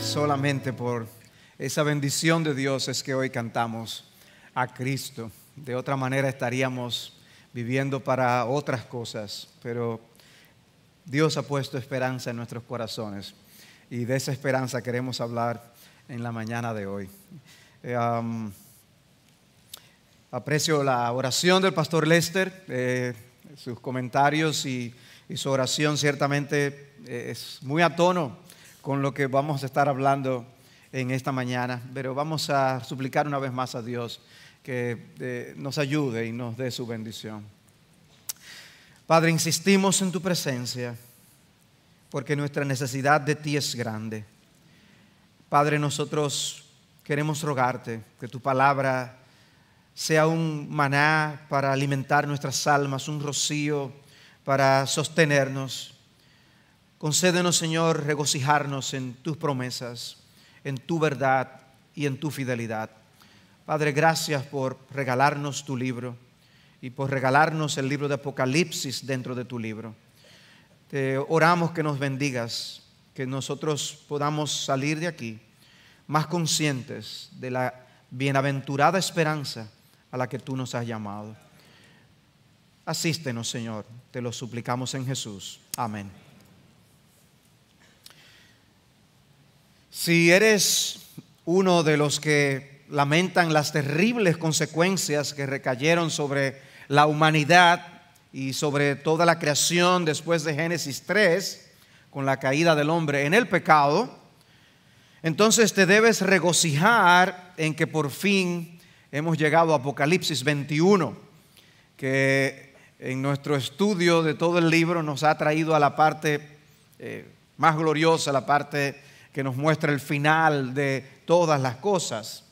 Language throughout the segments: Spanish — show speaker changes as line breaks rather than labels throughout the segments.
solamente por esa bendición de Dios es que hoy cantamos a Cristo. De otra manera estaríamos viviendo para otras cosas, pero Dios ha puesto esperanza en nuestros corazones y de esa esperanza queremos hablar en la mañana de hoy. Eh, aprecio la oración del pastor Lester, eh, sus comentarios y, su oración ciertamente eh, es muy a tono con lo que vamos a estar hablando en esta mañana, pero vamos a suplicar una vez más a Dios que eh, nos ayude y nos dé su bendición. Padre, insistimos en tu presencia porque nuestra necesidad de ti es grande. Padre, nosotros queremos rogarte que tu palabra sea un maná para alimentar nuestras almas, un rocío para sostenernos. Concédenos, Señor, regocijarnos en tus promesas, en tu verdad y en tu fidelidad. Padre, gracias por regalarnos tu libro y por regalarnos el libro de Apocalipsis dentro de tu libro. Te oramos que nos bendigas, que nosotros podamos salir de aquí más conscientes de la bienaventurada esperanza a la que tú nos has llamado. Asístenos, Señor, te lo suplicamos en Jesús. Amén. Si eres uno de los que lamentan las terribles consecuencias que recayeron sobre la humanidad y sobre toda la creación después de Génesis 3, con la caída del hombre en el pecado, entonces te debes regocijar en que por fin hemos llegado a Apocalipsis 21, que en nuestro estudio de todo el libro nos ha traído a la parte eh, más gloriosa, la parte que nos muestra el final de todas las cosas.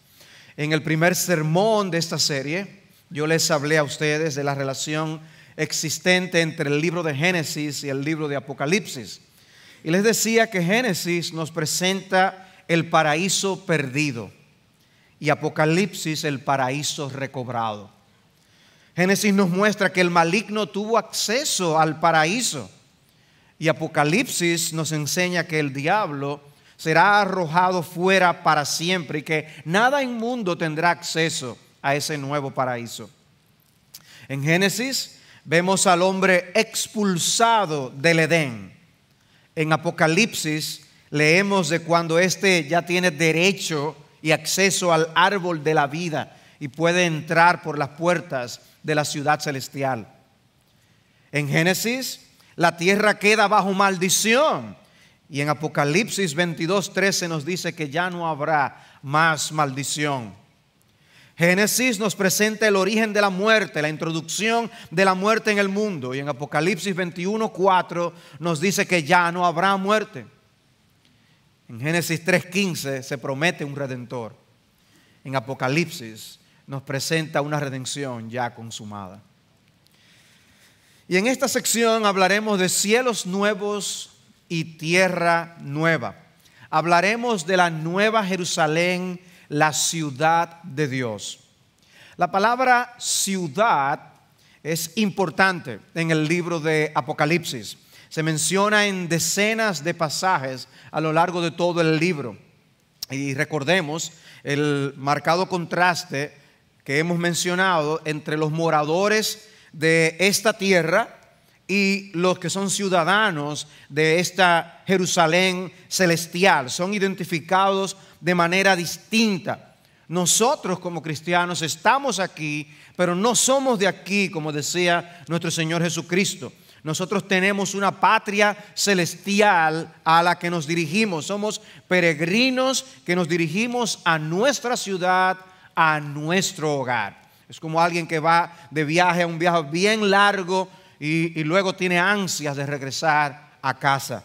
En el primer sermón de esta serie, yo les hablé a ustedes de la relación existente entre el libro de Génesis y el libro de Apocalipsis. Y les decía que Génesis nos presenta el paraíso perdido y Apocalipsis el paraíso recobrado. Génesis nos muestra que el maligno tuvo acceso al paraíso y Apocalipsis nos enseña que el diablo será arrojado fuera para siempre y que nada en mundo tendrá acceso a ese nuevo paraíso. En Génesis vemos al hombre expulsado del Edén. En Apocalipsis leemos de cuando éste ya tiene derecho y acceso al árbol de la vida y puede entrar por las puertas de la ciudad celestial. En Génesis, la tierra queda bajo maldición y en Apocalipsis 22, 13 nos dice que ya no habrá más maldición. Génesis nos presenta el origen de la muerte, la introducción de la muerte en el mundo. Y en Apocalipsis 21, 4 nos dice que ya no habrá muerte. En Génesis 3.15 se promete un redentor. En Apocalipsis nos presenta una redención ya consumada. Y en esta sección hablaremos de cielos nuevos y tierra nueva. Hablaremos de la nueva Jerusalén, la ciudad de Dios. La palabra ciudad es importante en el libro de Apocalipsis. Se menciona en decenas de pasajes a lo largo de todo el libro. Y recordemos el marcado contraste que hemos mencionado entre los moradores de esta tierra, y los que son ciudadanos de esta Jerusalén celestial. Son identificados de manera distinta. Nosotros como cristianos estamos aquí, pero no somos de aquí, como decía nuestro Señor Jesucristo. Nosotros tenemos una patria celestial a la que nos dirigimos. Somos peregrinos que nos dirigimos a nuestra ciudad, a nuestro hogar. Es como alguien que va de viaje a un viaje bien largo y, luego tiene ansias de regresar a casa.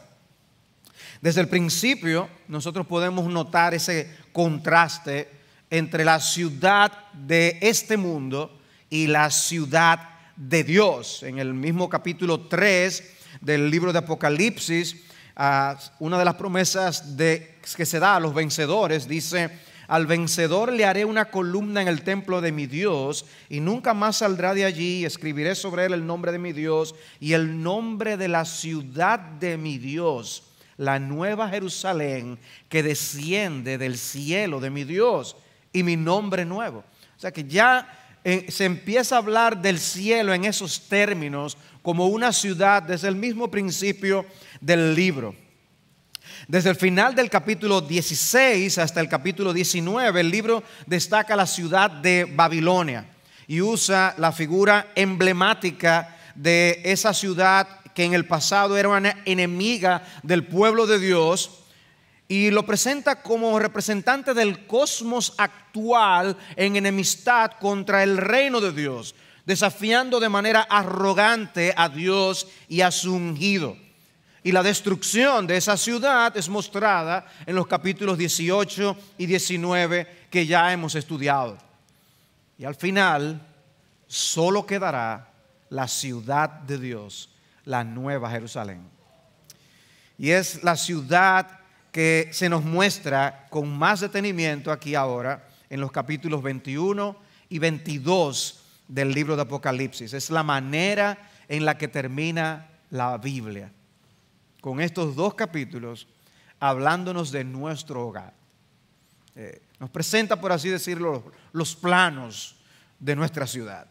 Desde el principio nosotros podemos notar ese contraste entre la ciudad de este mundo y la ciudad de Dios. En el mismo capítulo 3 del libro de Apocalipsis, ah, una de las promesas que se da a los vencedores dice, al vencedor le haré una columna en el templo de mi Dios y nunca más saldrá de allí. Escribiré sobre él el nombre de mi Dios y el nombre de la ciudad de mi Dios, la nueva Jerusalén que desciende del cielo de mi Dios y mi nombre nuevo. O sea que ya eh, se empieza a hablar del cielo en esos términos como una ciudad desde el mismo principio del libro. Desde el final del capítulo 16 hasta el capítulo 19, el libro destaca la ciudad de Babilonia y usa la figura emblemática de esa ciudad que en el pasado era una enemiga del pueblo de Dios y lo presenta como representante del cosmos actual en enemistad contra el reino de Dios, desafiando de manera arrogante a Dios y a su ungido. Y la destrucción de esa ciudad es mostrada en los capítulos 18 y 19 que ya hemos estudiado. Y al final solo quedará la ciudad de Dios, la nueva Jerusalén. Y es la ciudad que se nos muestra con más detenimiento aquí ahora en los capítulos 21 y 22 del libro de Apocalipsis. Es la manera en la que termina la Biblia con estos dos capítulos hablándonos de nuestro hogar. Eh, nos presenta, por así decirlo, los planos de nuestra ciudad.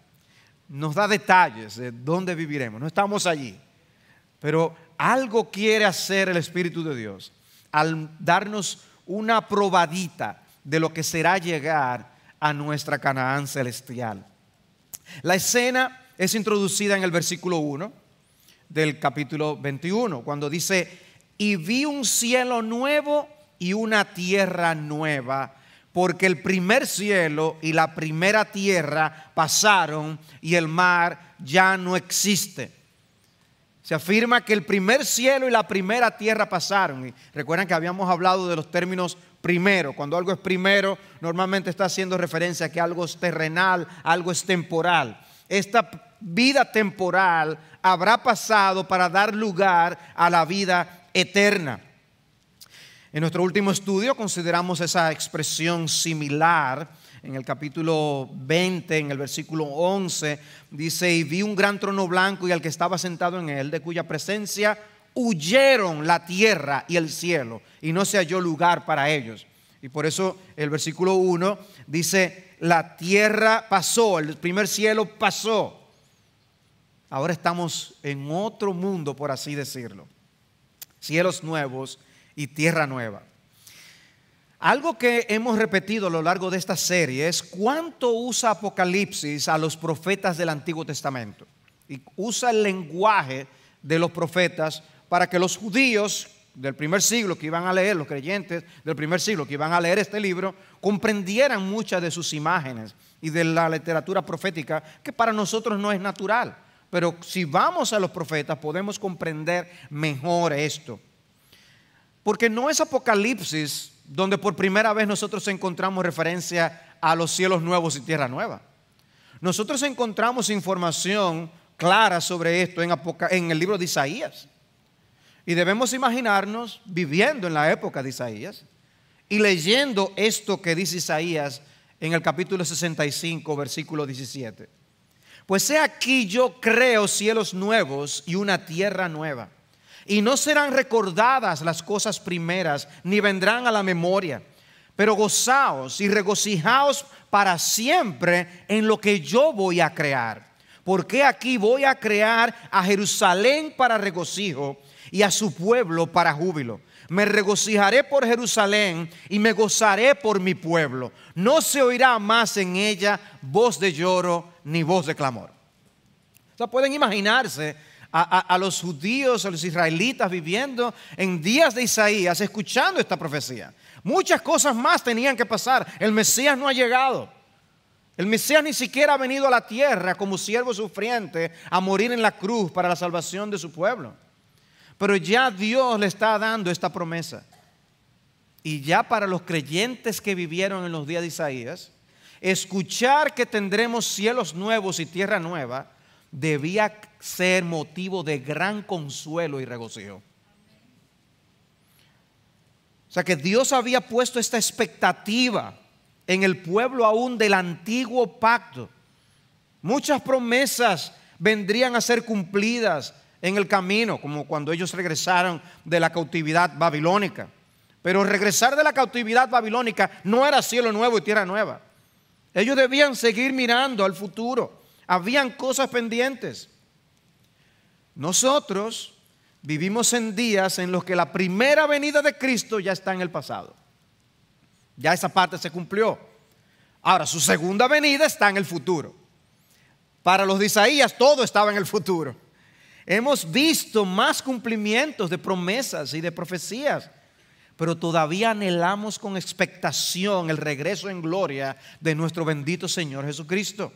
Nos da detalles de dónde viviremos. No estamos allí, pero algo quiere hacer el Espíritu de Dios al darnos una probadita de lo que será llegar a nuestra Canaán celestial. La escena es introducida en el versículo 1 del capítulo 21, cuando dice, y vi un cielo nuevo y una tierra nueva, porque el primer cielo y la primera tierra pasaron y el mar ya no existe. Se afirma que el primer cielo y la primera tierra pasaron. Y recuerdan que habíamos hablado de los términos primero. Cuando algo es primero, normalmente está haciendo referencia a que algo es terrenal, algo es temporal. Esta vida temporal habrá pasado para dar lugar a la vida eterna. En nuestro último estudio consideramos esa expresión similar. En el capítulo 20, en el versículo 11, dice, y vi un gran trono blanco y al que estaba sentado en él, de cuya presencia huyeron la tierra y el cielo, y no se halló lugar para ellos. Y por eso el versículo 1 dice, la tierra pasó, el primer cielo pasó, Ahora estamos en otro mundo, por así decirlo. Cielos nuevos y tierra nueva. Algo que hemos repetido a lo largo de esta serie es cuánto usa Apocalipsis a los profetas del Antiguo Testamento. Y usa el lenguaje de los profetas para que los judíos del primer siglo que iban a leer, los creyentes del primer siglo que iban a leer este libro, comprendieran muchas de sus imágenes y de la literatura profética que para nosotros no es natural. Pero si vamos a los profetas podemos comprender mejor esto. Porque no es Apocalipsis donde por primera vez nosotros encontramos referencia a los cielos nuevos y tierra nueva. Nosotros encontramos información clara sobre esto en, en el libro de Isaías. Y debemos imaginarnos viviendo en la época de Isaías y leyendo esto que dice Isaías en el capítulo 65, versículo 17. Pues he aquí yo creo cielos nuevos y una tierra nueva. Y no serán recordadas las cosas primeras, ni vendrán a la memoria. Pero gozaos y regocijaos para siempre en lo que yo voy a crear. Porque aquí voy a crear a Jerusalén para regocijo y a su pueblo para júbilo. Me regocijaré por Jerusalén y me gozaré por mi pueblo. No se oirá más en ella voz de lloro ni voz de clamor. O pueden imaginarse a, a los judíos, a los israelitas viviendo en días de Isaías, escuchando esta profecía. Muchas cosas más tenían que pasar. El Mesías no ha llegado. El Mesías ni siquiera ha venido a la tierra como siervo sufriente a morir en la cruz para la salvación de su pueblo. Pero ya Dios le está dando esta promesa. Y ya para los creyentes que vivieron en los días de Isaías, escuchar que tendremos cielos nuevos y tierra nueva debía ser motivo de gran consuelo y regocijo. O sea que Dios había puesto esta expectativa en el pueblo aún del antiguo pacto. Muchas promesas vendrían a ser cumplidas en el camino, como cuando ellos regresaron de la cautividad babilónica. Pero regresar de la cautividad babilónica no era cielo nuevo y tierra nueva. Ellos debían seguir mirando al futuro. Habían cosas pendientes. Nosotros vivimos en días en los que la primera venida de Cristo ya está en el pasado. Ya esa parte se cumplió. Ahora, su segunda venida está en el futuro. Para los de Isaías todo estaba en el futuro. Hemos visto más cumplimientos de promesas y de profecías, pero todavía anhelamos con expectación el regreso en gloria de nuestro bendito Señor Jesucristo.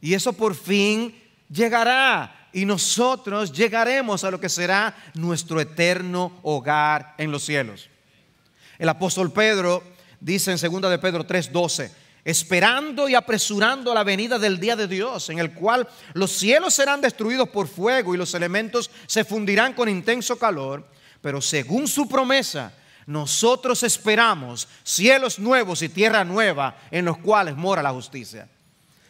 Y eso por fin llegará y nosotros llegaremos a lo que será nuestro eterno hogar en los cielos. El apóstol Pedro dice en 2 de Pedro 3:12, esperando y apresurando la venida del día de Dios, en el cual los cielos serán destruidos por fuego y los elementos se fundirán con intenso calor, pero según su promesa, nosotros esperamos cielos nuevos y tierra nueva en los cuales mora la justicia.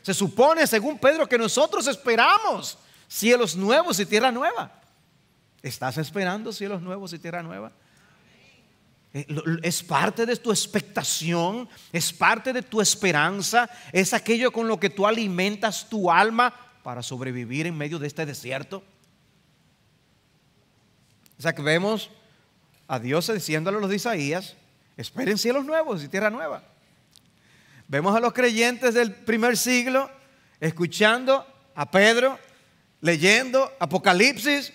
Se supone, según Pedro, que nosotros esperamos cielos nuevos y tierra nueva. ¿Estás esperando cielos nuevos y tierra nueva? Eh, es parte de tu expectación, es parte de tu esperanza, es aquello con lo que tú alimentas tu alma para sobrevivir en medio de este desierto. O sea que vemos a Dios diciéndole a los de Isaías, esperen cielos nuevos y tierra nueva. Vemos a los creyentes del primer siglo escuchando a Pedro, leyendo Apocalipsis,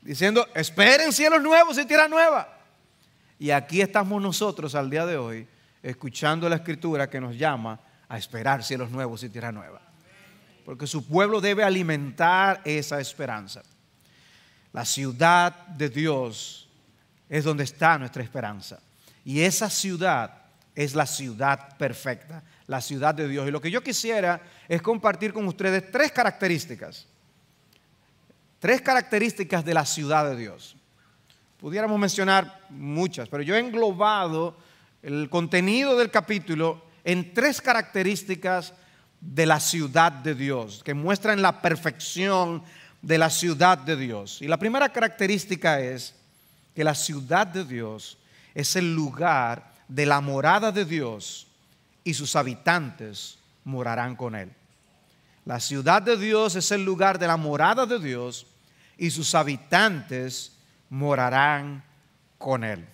diciendo, esperen cielos nuevos y tierra nueva. Y aquí estamos nosotros al día de hoy, escuchando la escritura que nos llama a esperar cielos nuevos y tierra nueva. Porque su pueblo debe alimentar esa esperanza. La ciudad de Dios es donde está nuestra esperanza. Y esa ciudad es la ciudad perfecta, la ciudad de Dios. Y lo que yo quisiera es compartir con ustedes tres características. Tres características de la ciudad de Dios. Pudiéramos mencionar muchas, pero yo he englobado el contenido del capítulo en tres características de la ciudad de Dios, que muestran la perfección de la ciudad de Dios. Y la primera característica es que la ciudad de Dios es el lugar de la morada de Dios y sus habitantes morarán con él. La ciudad de Dios es el lugar de la morada de Dios y sus habitantes morarán con él.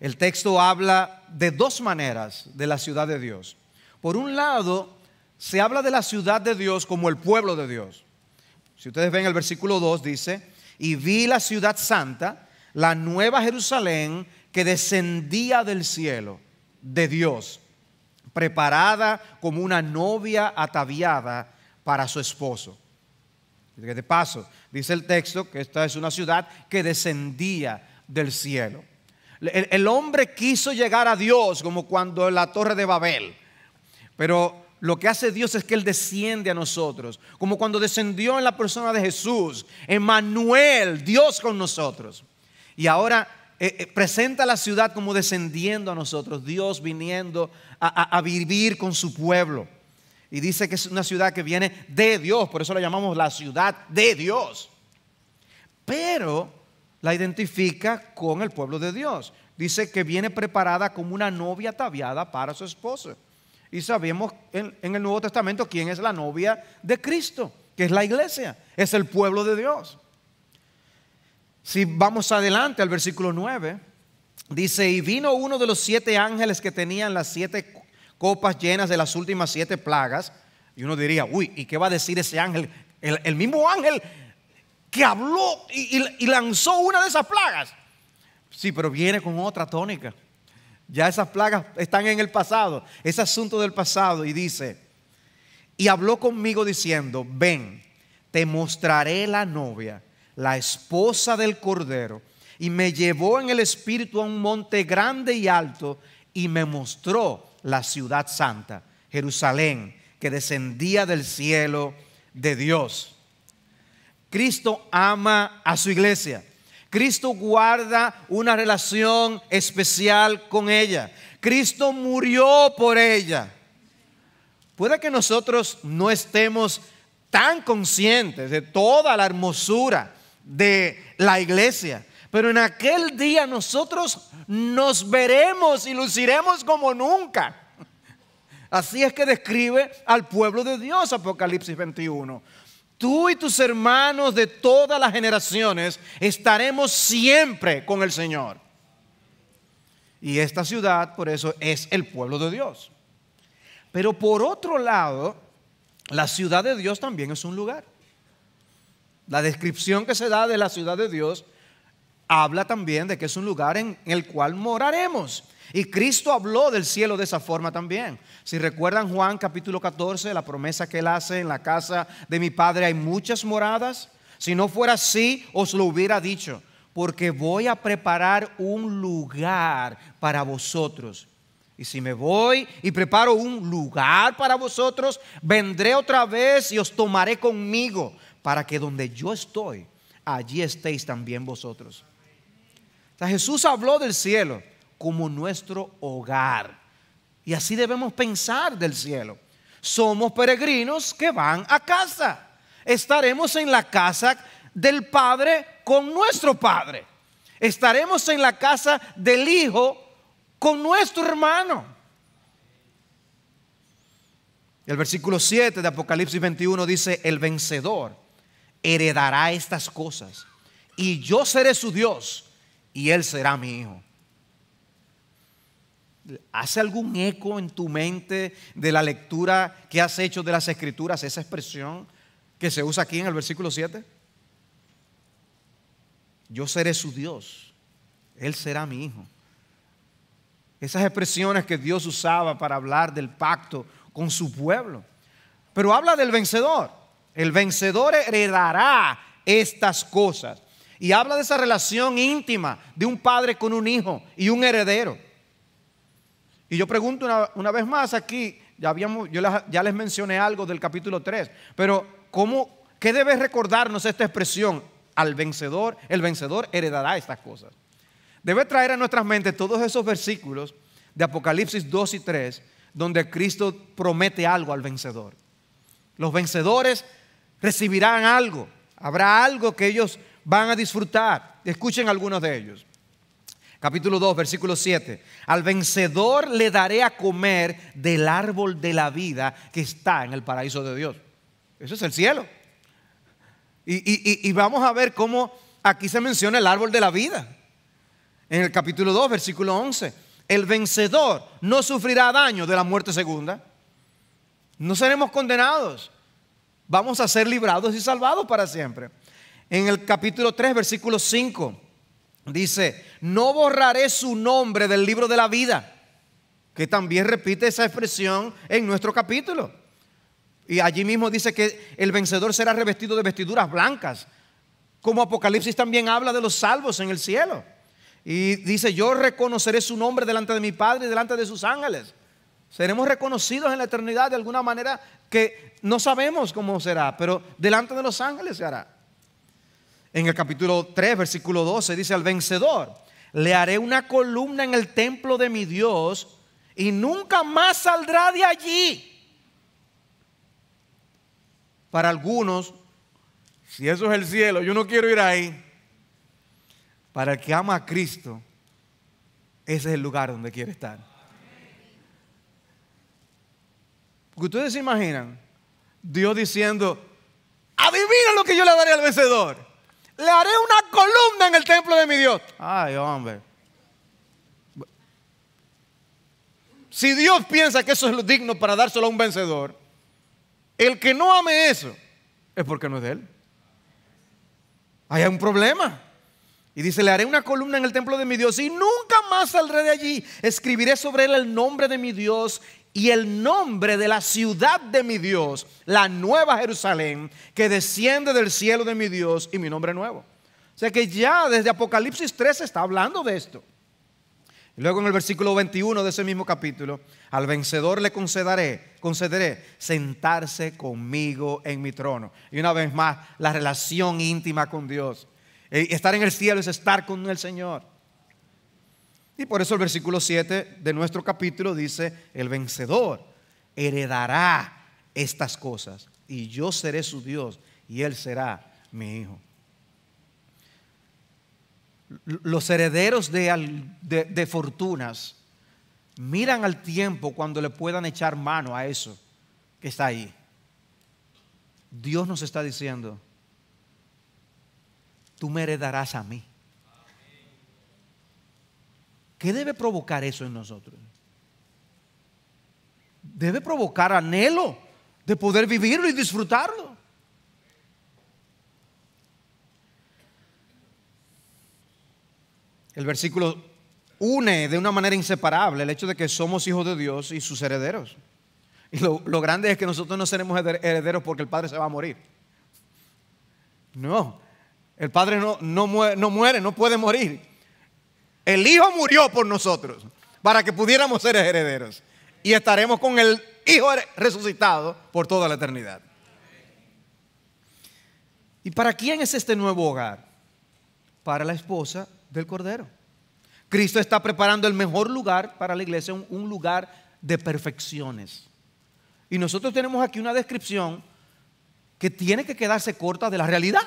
El texto habla de dos maneras de la ciudad de Dios. Por un lado, se habla de la ciudad de Dios como el pueblo de Dios. Si ustedes ven el versículo 2 dice, y vi la ciudad santa, la nueva Jerusalén que descendía del cielo, de Dios, preparada como una novia ataviada para su esposo de paso, dice el texto que esta es una ciudad que descendía del cielo. El, hombre quiso llegar a Dios como cuando en la torre de Babel. Pero lo que hace Dios es que Él desciende a nosotros. Como cuando descendió en la persona de Jesús. Emmanuel, Dios con nosotros. Y ahora eh, eh, presenta la ciudad como descendiendo a nosotros. Dios viniendo a vivir con su pueblo. Y dice que es una ciudad que viene de Dios, por eso la llamamos la ciudad de Dios. Pero la identifica con el pueblo de Dios. Dice que viene preparada como una novia ataviada para su esposo. Y sabemos en, el Nuevo Testamento quién es la novia de Cristo, que es la iglesia, es el pueblo de Dios. Si vamos adelante al versículo 9, dice, y vino uno de los siete ángeles que tenían las siete copas llenas de las últimas siete plagas. Y uno diría, uy, ¿y qué va a decir ese ángel? El, mismo ángel que habló y, lanzó una de esas plagas. Sí, pero viene con otra tónica. Ya esas plagas están en el pasado, ese asunto del pasado. Y dice, y habló conmigo diciendo, ven, te mostraré la novia, la esposa del Cordero. Y me llevó en el espíritu a un monte grande y alto y me mostró la ciudad santa, Jerusalén, que descendía del cielo de Dios. Cristo ama a su iglesia. Cristo guarda una relación especial con ella. Cristo murió por ella. Puede que nosotros no estemos tan conscientes de toda la hermosura de la iglesia, pero en aquel día nosotros nos veremos y luciremos como nunca. Así es que describe al pueblo de Dios Apocalipsis 21. Tú y tus hermanos de todas las generaciones estaremos siempre con el Señor. Y esta ciudad, por eso, es el pueblo de Dios. Pero por otro lado, la ciudad de Dios también es un lugar. La descripción que se da de la ciudad de Dios habla también de que es un lugar en el cual moraremos. Y Cristo habló del cielo de esa forma también. Si recuerdan Juan capítulo 14, la promesa que él hace en la casa de mi padre, hay muchas moradas. Si no fuera así, os lo hubiera dicho, porque voy a preparar un lugar para vosotros. Y si me voy y preparo un lugar para vosotros, vendré otra vez y os tomaré conmigo, para que donde yo estoy, allí estéis también vosotros. Jesús habló del cielo como nuestro hogar. Y así debemos pensar del cielo. Somos peregrinos que van a casa. Estaremos en la casa del Padre con nuestro Padre. Estaremos en la casa del Hijo con nuestro hermano. El versículo 7 de Apocalipsis 21 dice, el vencedor heredará estas cosas y yo seré su Dios y él será mi hijo. ¿Hace algún eco en tu mente de la lectura que has hecho de las escrituras, esa expresión que se usa aquí en el versículo 7? Yo seré su Dios, Él será mi hijo. Esas expresiones que Dios usaba para hablar del pacto con su pueblo. Pero habla del vencedor. El vencedor heredará estas cosas. Y habla de esa relación íntima de un padre con un hijo y un heredero. Y yo pregunto una, vez más aquí, ya, habíamos, yo ya les mencioné algo del capítulo 3, pero ¿cómo, ¿qué debe recordarnos esta expresión? Al vencedor, el vencedor heredará estas cosas. Debe traer a nuestras mentes todos esos versículos de Apocalipsis 2 y 3, donde Cristo promete algo al vencedor. Los vencedores recibirán algo, habrá algo que ellos van a disfrutar. Escuchen algunos de ellos. Capítulo 2, versículo 7. Al vencedor le daré a comer del árbol de la vida que está en el paraíso de Dios. Eso es el cielo. Y, y vamos a ver cómo aquí se menciona el árbol de la vida. En el capítulo 2, versículo 11. El vencedor no sufrirá daño de la muerte segunda. No seremos condenados. Vamos a ser librados y salvados para siempre en el capítulo 3, versículo 5. Dice, no borraré su nombre del libro de la vida, que también repite esa expresión en nuestro capítulo. Y allí mismo dice que el vencedor será revestido de vestiduras blancas, como Apocalipsis también habla de los salvos en el cielo. Y dice, yo reconoceré su nombre delante de mi Padre y delante de sus ángeles. Seremos reconocidos en la eternidad de alguna manera que no sabemos cómo será, pero delante de los ángeles se hará en el capítulo 3, versículo 12, dice al vencedor, le haré una columna en el templo de mi Dios y nunca más saldrá de allí. Para algunos, si eso es el cielo, yo no quiero ir ahí. Para el que ama a Cristo, ese es el lugar donde quiere estar. Porque ustedes se imaginan Dios diciendo, adivina lo que yo le daré al vencedor. Le haré una columna en el templo de mi Dios. Ay, hombre. Si Dios piensa que eso es lo digno para dárselo a un vencedor, el que no ame eso es porque no es de él. Ahí hay un problema. Y dice, le haré una columna en el templo de mi Dios y nunca más saldré de allí. Escribiré sobre él el nombre de mi Dios y el nombre de la ciudad de mi Dios, la nueva Jerusalén, que desciende del cielo de mi Dios y mi nombre nuevo. O sea que ya desde Apocalipsis 13 está hablando de esto. luego en el versículo 21 de ese mismo capítulo, al vencedor le concederé, concederé sentarse conmigo en mi trono. Y una vez más, la relación íntima con Dios. Eh, estar en el cielo es estar con el Señor. Y por eso el versículo 7 de nuestro capítulo dice, el vencedor heredará estas cosas y yo seré su Dios y él será mi hijo. Los herederos de, fortunas miran al tiempo cuando le puedan echar mano a eso que está ahí. Dios nos está diciendo, tú me heredarás a mí. ¿Qué debe provocar eso en nosotros? Debe provocar anhelo de poder vivirlo y disfrutarlo. El versículo une de una manera inseparable el hecho de que somos hijos de Dios y sus herederos. Y lo, grande es que nosotros no seremos herederos porque el Padre se va a morir. No, el Padre no, no muere, no puede morir. El Hijo murió por nosotros para que pudiéramos ser herederos y estaremos con el Hijo resucitado por toda la eternidad. ¿Y para quién es este nuevo hogar? Para la esposa del Cordero. Cristo está preparando el mejor lugar para la iglesia, un, lugar de perfecciones. Y nosotros tenemos aquí una descripción que tiene que quedarse corta de la realidad.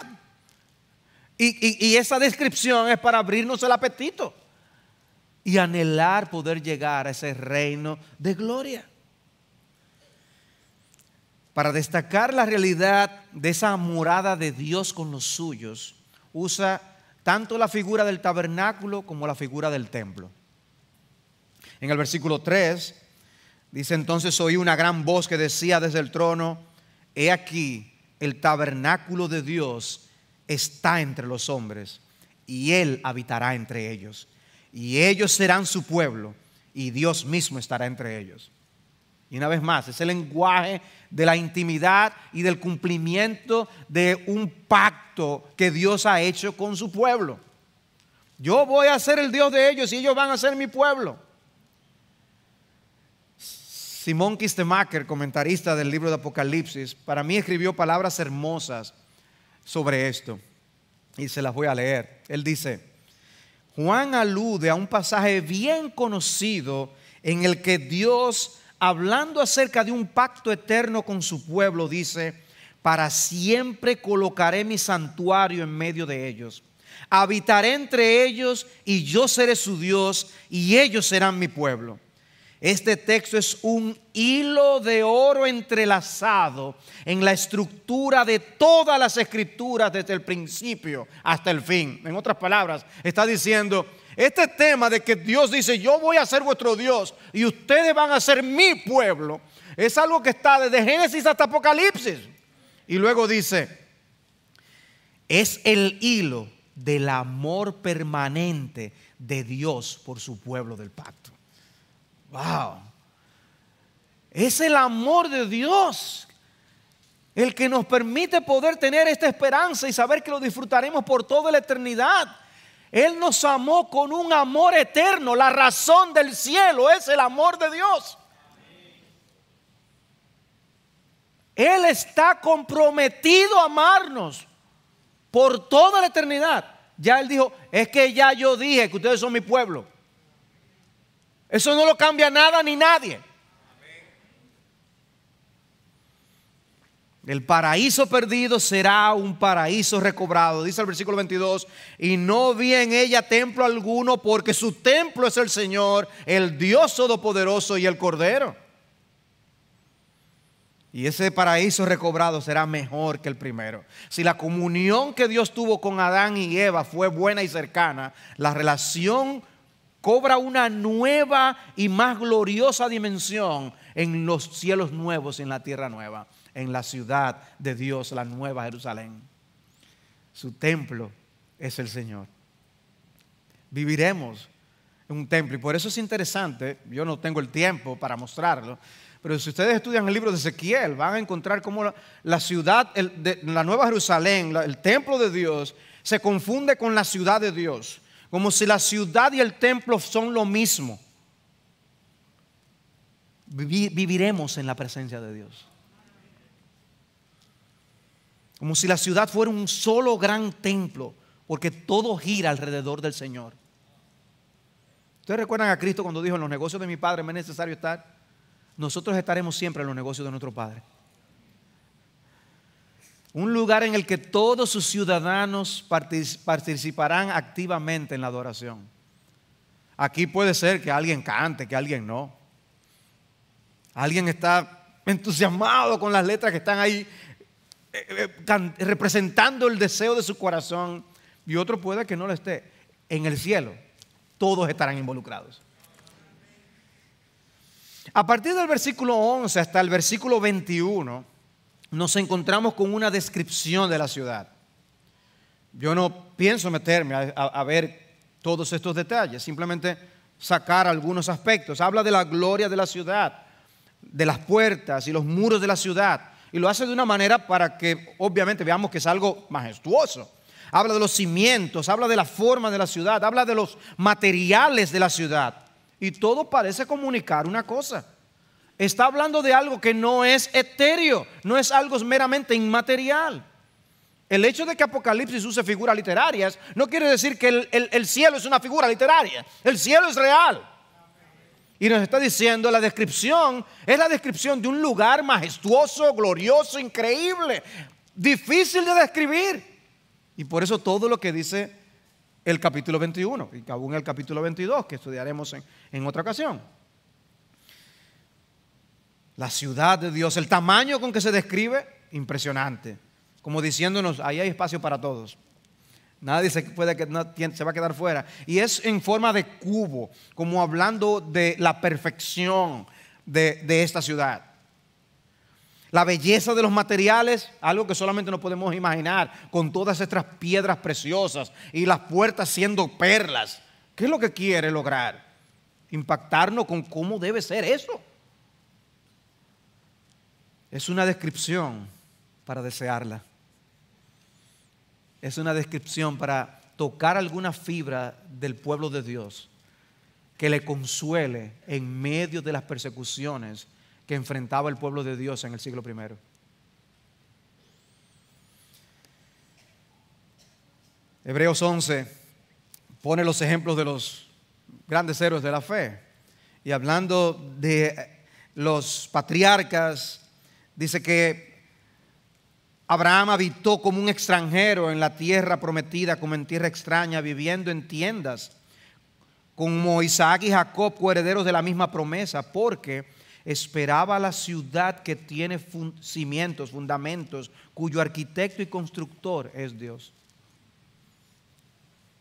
Y, esa descripción es para abrirnos el apetito y anhelar poder llegar a ese reino de gloria. Para destacar la realidad de esa morada de Dios con los suyos, usa tanto la figura del tabernáculo como la figura del templo. En el versículo 3 dice entonces oí una gran voz que decía desde el trono, he aquí el tabernáculo de Dios está entre los hombres y él habitará entre ellos y ellos serán su pueblo y Dios mismo estará entre ellos. Y una vez más, es el lenguaje de la intimidad y del cumplimiento de un pacto que Dios ha hecho con su pueblo. Yo voy a ser el Dios de ellos y ellos van a ser mi pueblo. Simón Kistemaker, comentarista del libro de Apocalipsis, para mí escribió palabras hermosas sobre esto y se las voy a leer. Él dice, Juan alude a un pasaje bien conocido en el que Dios, hablando acerca de un pacto eterno con su pueblo, dice, para siempre colocaré mi santuario en medio de ellos. Habitaré entre ellos y yo seré su Dios y ellos serán mi pueblo. Este texto es un hilo de oro entrelazado en la estructura de todas las escrituras desde el principio hasta el fin. En otras palabras, está diciendo, este tema de que Dios dice, yo voy a ser vuestro Dios y ustedes van a ser mi pueblo, es algo que está desde Génesis hasta Apocalipsis. Y luego dice, es el hilo del amor permanente de Dios por su pueblo del pacto. Wow. Es el amor de Dios el que nos permite poder tener esta esperanza y saber que lo disfrutaremos por toda la eternidad. Él nos amó con un amor eterno. La razón del cielo es el amor de Dios. Él está comprometido a amarnos por toda la eternidad. Ya Él dijo, es que ya yo dije que ustedes son mi pueblo. Eso no lo cambia nada ni nadie. El paraíso perdido será un paraíso recobrado, dice el versículo 22, y no vi en ella templo alguno, porque su templo es el Señor, el Dios Todopoderoso y el Cordero. Y ese paraíso recobrado será mejor que el primero. Si la comunión que Dios tuvo con Adán y Eva fue buena y cercana, la relación cobra una nueva y más gloriosa dimensión en los cielos nuevos y en la tierra nueva, en la ciudad de Dios, la nueva Jerusalén. Su templo es el Señor. Viviremos en un templo y por eso es interesante, yo no tengo el tiempo para mostrarlo, pero si ustedes estudian el libro de Ezequiel, van a encontrar cómo la, ciudad, de, la Nueva Jerusalén, el templo de Dios, se confunde con la ciudad de Dios como si la ciudad y el templo son lo mismo. Viviremos en la presencia de Dios. Como si la ciudad fuera un solo gran templo, porque todo gira alrededor del Señor. ¿Ustedes recuerdan a Cristo cuando dijo, en los negocios de mi Padre me es necesario estar? Nosotros estaremos siempre en los negocios de nuestro Padre un lugar en el que todos sus ciudadanos participarán activamente en la adoración. Aquí puede ser que alguien cante, que alguien no. Alguien está entusiasmado con las letras que están ahí eh, eh, representando el deseo de su corazón y otro puede que no lo esté. En el cielo todos estarán involucrados. A partir del versículo 11 hasta el versículo 21, nos encontramos con una descripción de la ciudad. Yo no pienso meterme a, ver todos estos detalles, simplemente sacar algunos aspectos. Habla de la gloria de la ciudad, de las puertas y los muros de la ciudad. Y lo hace de una manera para que obviamente veamos que es algo majestuoso. Habla de los cimientos, habla de la forma de la ciudad, habla de los materiales de la ciudad. Y todo parece comunicar una cosa. Está hablando de algo que no es etéreo, no es algo meramente inmaterial. El hecho de que Apocalipsis use figuras literarias no quiere decir que el, cielo es una figura literaria. El cielo es real. Y nos está diciendo, la descripción es la descripción de un lugar majestuoso, glorioso, increíble, difícil de describir. Y por eso todo lo que dice el capítulo 21, y aún el capítulo 22, que estudiaremos en otra ocasión la ciudad de Dios, el tamaño con que se describe, impresionante. Como diciéndonos, ahí hay espacio para todos. Nadie se, puede, se va a quedar fuera. Y es en forma de cubo, como hablando de la perfección de, de esta ciudad. La belleza de los materiales, algo que solamente nos podemos imaginar, con todas estas piedras preciosas y las puertas siendo perlas. ¿Qué es lo que quiere lograr? Impactarnos con cómo debe ser eso es una descripción para desearla. Es una descripción para tocar alguna fibra del pueblo de Dios que le consuele en medio de las persecuciones que enfrentaba el pueblo de Dios en el siglo I. Hebreos 11 pone los ejemplos de los grandes héroes de la fe. Y hablando de los patriarcas, Dice que Abraham habitó como un extranjero en la tierra prometida, como en tierra extraña, viviendo en tiendas, como Isaac y Jacob, herederos de la misma promesa, porque esperaba la ciudad que tiene cimientos, fundamentos, cuyo arquitecto y constructor es Dios.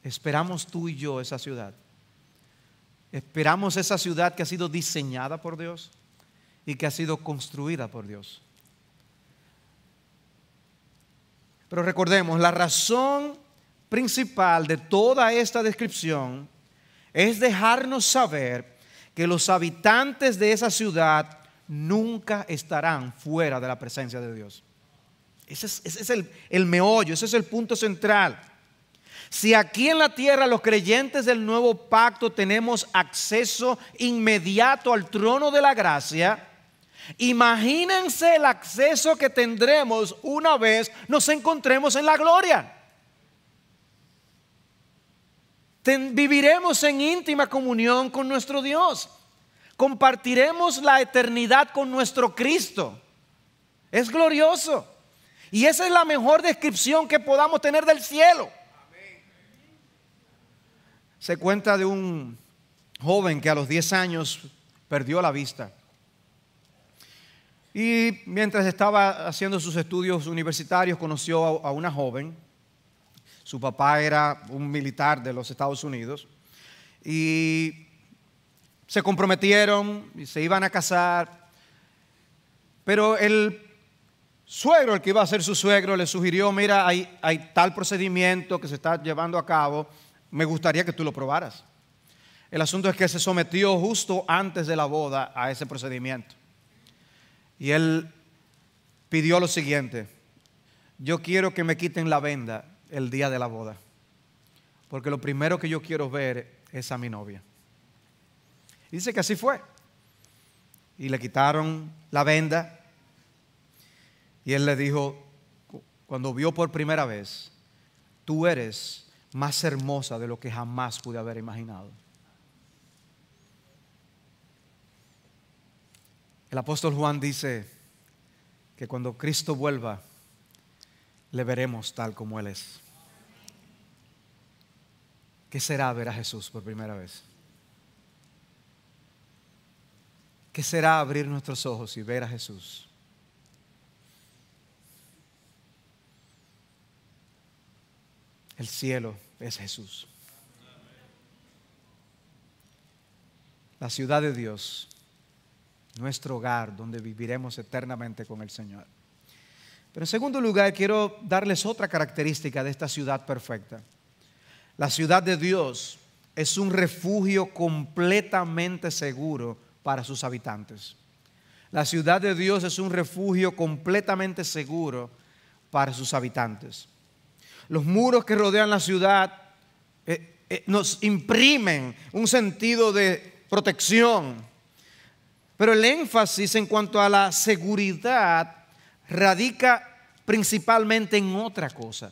Esperamos tú y yo esa ciudad. Esperamos esa ciudad que ha sido diseñada por Dios y que ha sido construida por Dios. Pero recordemos, la razón principal de toda esta descripción es dejarnos saber que los habitantes de esa ciudad nunca estarán fuera de la presencia de Dios. Ese es, el meollo, ese es el punto central. Si aquí en la tierra los creyentes del nuevo pacto tenemos acceso inmediato al trono de la gracia, Imagínense el acceso que tendremos una vez nos encontremos en la gloria. viviremos en íntima comunión con nuestro Dios. Compartiremos la eternidad con nuestro Cristo. Es glorioso. Y esa es la mejor descripción que podamos tener del cielo. Se cuenta de un joven que a los 10 años perdió la vista. Y mientras estaba haciendo sus estudios universitarios, conoció a una joven. Su papá era un militar de los Estados Unidos. Y se comprometieron y se iban a casar. Pero el suegro, el que iba a ser su suegro, le sugirió, mira, hay, hay tal procedimiento que se está llevando a cabo, me gustaría que tú lo probaras. El asunto es que se sometió justo antes de la boda a ese procedimiento. Y él pidió lo siguiente, yo quiero que me quiten la venda el día de la boda, porque lo primero que yo quiero ver es a mi novia. dice que así fue. Y le quitaron la venda. Y él le dijo, cuando vio por primera vez, tú eres más hermosa de lo que jamás pude haber imaginado. El apóstol Juan dice que cuando Cristo vuelva, le veremos tal como Él es. ¿Qué será ver a Jesús por primera vez? ¿Qué será abrir nuestros ojos y ver a Jesús? El cielo es Jesús. La ciudad de Dios nuestro hogar, donde viviremos eternamente con el Señor. Pero en segundo lugar, quiero darles otra característica de esta ciudad perfecta. La ciudad de Dios es un refugio completamente seguro para sus habitantes. La ciudad de Dios es un refugio completamente seguro para sus habitantes. Los muros que rodean la ciudad eh, eh, nos imprimen un sentido de protección, pero el énfasis en cuanto a la seguridad radica principalmente en otra cosa.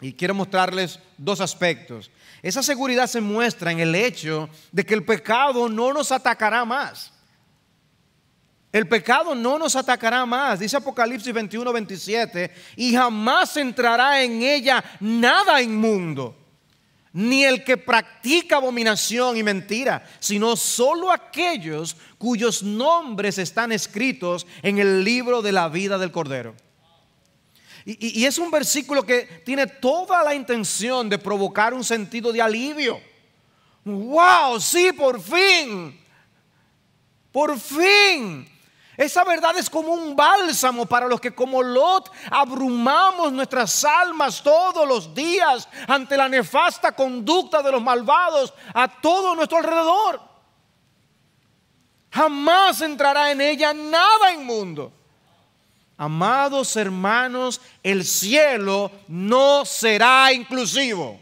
Y quiero mostrarles dos aspectos. Esa seguridad se muestra en el hecho de que el pecado no nos atacará más. El pecado no nos atacará más, dice Apocalipsis 21, 27, y jamás entrará en ella nada inmundo ni el que practica abominación y mentira, sino solo aquellos cuyos nombres están escritos en el libro de la vida del Cordero. Y, y es un versículo que tiene toda la intención de provocar un sentido de alivio. ¡Wow! Sí, por fin. Por fin esa verdad es como un bálsamo para los que como Lot abrumamos nuestras almas todos los días ante la nefasta conducta de los malvados a todo nuestro alrededor. Jamás entrará en ella nada inmundo. Amados hermanos, el cielo no será inclusivo.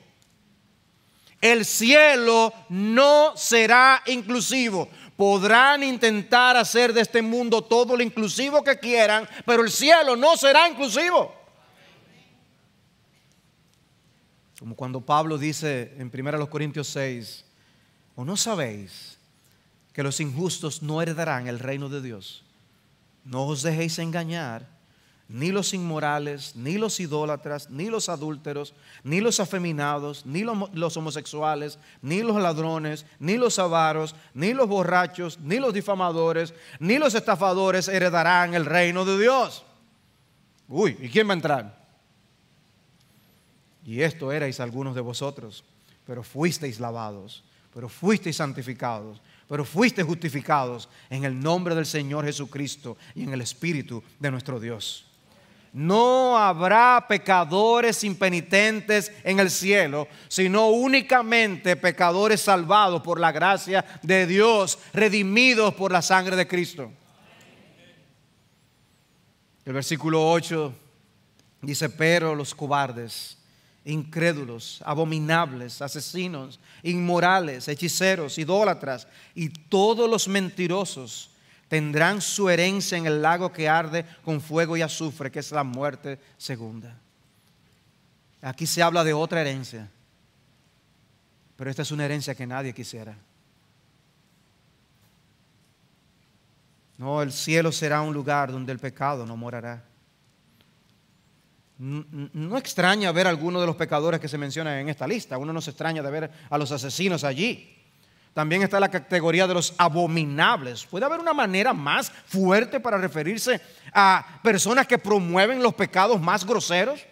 El cielo no será inclusivo. Podrán intentar hacer de este mundo todo lo inclusivo que quieran, pero el cielo no será inclusivo. Como cuando Pablo dice en 1 Corintios 6, ¿o no sabéis que los injustos no heredarán el reino de Dios? No os dejéis engañar ni los inmorales, ni los idólatras, ni los adúlteros, ni los afeminados, ni los homosexuales, ni los ladrones, ni los avaros, ni los borrachos, ni los difamadores, ni los estafadores heredarán el reino de Dios. Uy, ¿y quién va a entrar? Y esto erais algunos de vosotros, pero fuisteis lavados, pero fuisteis santificados, pero fuisteis justificados en el nombre del Señor Jesucristo y en el Espíritu de nuestro Dios no habrá pecadores impenitentes en el cielo, sino únicamente pecadores salvados por la gracia de Dios, redimidos por la sangre de Cristo. El versículo 8 dice, pero los cobardes, incrédulos, abominables, asesinos, inmorales, hechiceros, idólatras y todos los mentirosos, tendrán su herencia en el lago que arde con fuego y azufre, que es la muerte segunda. Aquí se habla de otra herencia, pero esta es una herencia que nadie quisiera. No, el cielo será un lugar donde el pecado no morará. No extraña ver a alguno de los pecadores que se mencionan en esta lista. Uno no se extraña de ver a los asesinos allí. También está la categoría de los abominables. Puede haber una manera más fuerte para referirse a personas que promueven los pecados más groseros.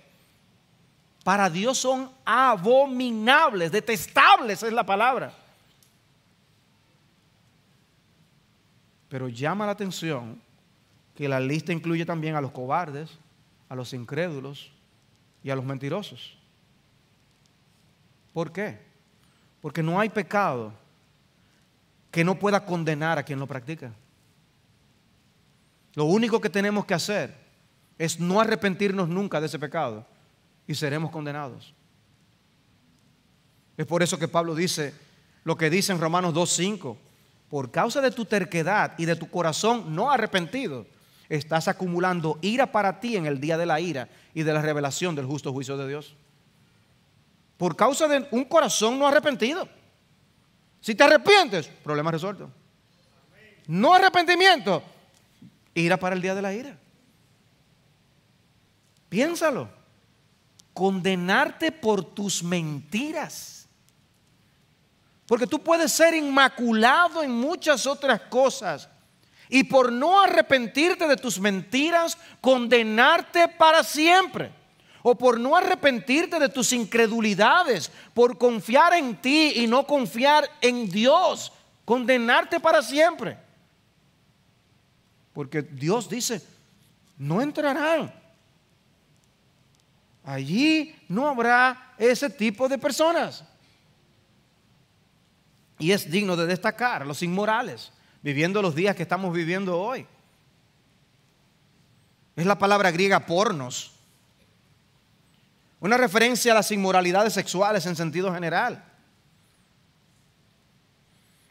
Para Dios son abominables, detestables es la palabra. Pero llama la atención que la lista incluye también a los cobardes, a los incrédulos y a los mentirosos. ¿Por qué? Porque no hay pecado que no pueda condenar a quien lo practica. Lo único que tenemos que hacer es no arrepentirnos nunca de ese pecado y seremos condenados. Es por eso que Pablo dice lo que dice en Romanos 2.5, por causa de tu terquedad y de tu corazón no arrepentido, estás acumulando ira para ti en el día de la ira y de la revelación del justo juicio de Dios. Por causa de un corazón no arrepentido. Si te arrepientes, problema resuelto. No arrepentimiento, ira para el día de la ira. Piénsalo. Condenarte por tus mentiras. Porque tú puedes ser inmaculado en muchas otras cosas. Y por no arrepentirte de tus mentiras, condenarte para siempre o por no arrepentirte de tus incredulidades, por confiar en ti y no confiar en Dios, condenarte para siempre. Porque Dios dice, no entrarán. Allí no habrá ese tipo de personas. Y es digno de destacar los inmorales, viviendo los días que estamos viviendo hoy. Es la palabra griega pornos, una referencia a las inmoralidades sexuales en sentido general.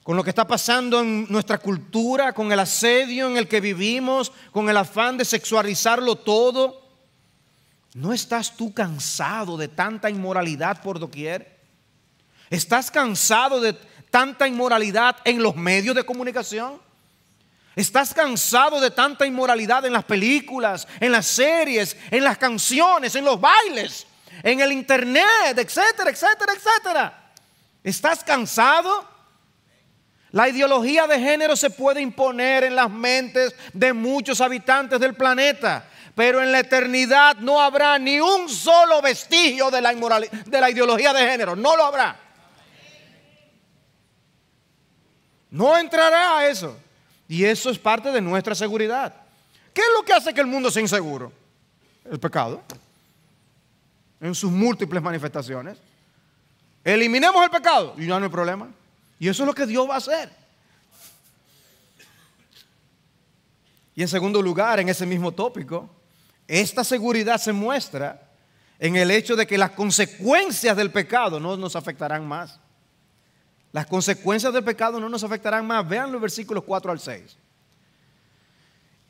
Con lo que está pasando en nuestra cultura, con el asedio en el que vivimos, con el afán de sexualizarlo todo. ¿No estás tú cansado de tanta inmoralidad por doquier? ¿Estás cansado de tanta inmoralidad en los medios de comunicación? ¿Estás cansado de tanta inmoralidad en las películas, en las series, en las canciones, en los bailes? en el internet, etcétera, etcétera, etcétera. ¿Estás cansado? La ideología de género se puede imponer en las mentes de muchos habitantes del planeta, pero en la eternidad no habrá ni un solo vestigio de la, de la ideología de género, no lo habrá. No entrará a eso. Y eso es parte de nuestra seguridad. ¿Qué es lo que hace que el mundo sea inseguro? El pecado en sus múltiples manifestaciones. Eliminemos el pecado y ya no hay problema. Y eso es lo que Dios va a hacer. Y en segundo lugar, en ese mismo tópico, esta seguridad se muestra en el hecho de que las consecuencias del pecado no nos afectarán más. Las consecuencias del pecado no nos afectarán más. Vean los versículos 4 al 6.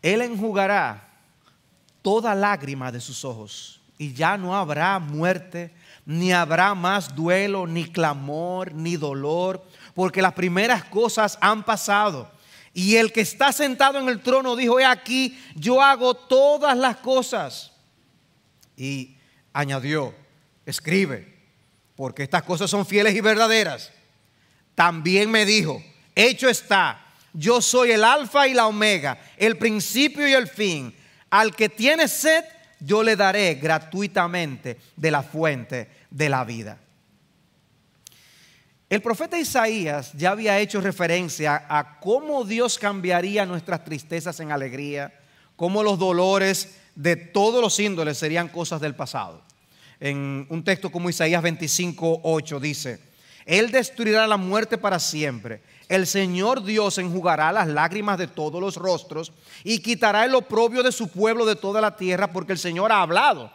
Él enjugará toda lágrima de sus ojos y ya no habrá muerte, ni habrá más duelo, ni clamor, ni dolor, porque las primeras cosas han pasado. Y el que está sentado en el trono dijo, he aquí, yo hago todas las cosas. Y añadió, escribe, porque estas cosas son fieles y verdaderas. También me dijo, hecho está, yo soy el alfa y la omega, el principio y el fin. Al que tiene sed, yo le daré gratuitamente de la fuente de la vida. El profeta Isaías ya había hecho referencia a cómo Dios cambiaría nuestras tristezas en alegría, cómo los dolores de todos los índoles serían cosas del pasado. En un texto como Isaías 25:8 dice, Él destruirá la muerte para siempre, el Señor Dios enjugará las lágrimas de todos los rostros y quitará el oprobio de su pueblo de toda la tierra, porque el Señor ha hablado